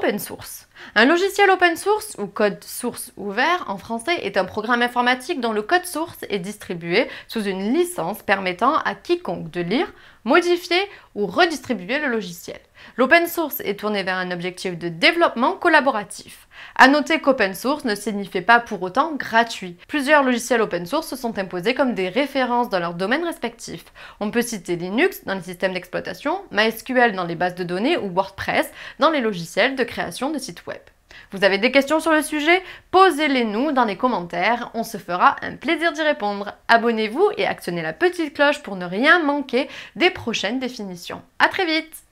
Open source. Un logiciel open source ou code source ouvert en français est un programme informatique dont le code source est distribué sous une licence permettant à quiconque de lire, modifier ou redistribuer le logiciel. L'open source est tourné vers un objectif de développement collaboratif. À noter qu'open source ne signifie pas pour autant gratuit. Plusieurs logiciels open source se sont imposés comme des références dans leurs domaines respectifs. On peut citer Linux dans les systèmes d'exploitation, MySQL dans les bases de données ou WordPress dans les logiciels de création de sites web. Vous avez des questions sur le sujet Posez-les nous dans les commentaires, on se fera un plaisir d'y répondre. Abonnez-vous et actionnez la petite cloche pour ne rien manquer des prochaines définitions. A très vite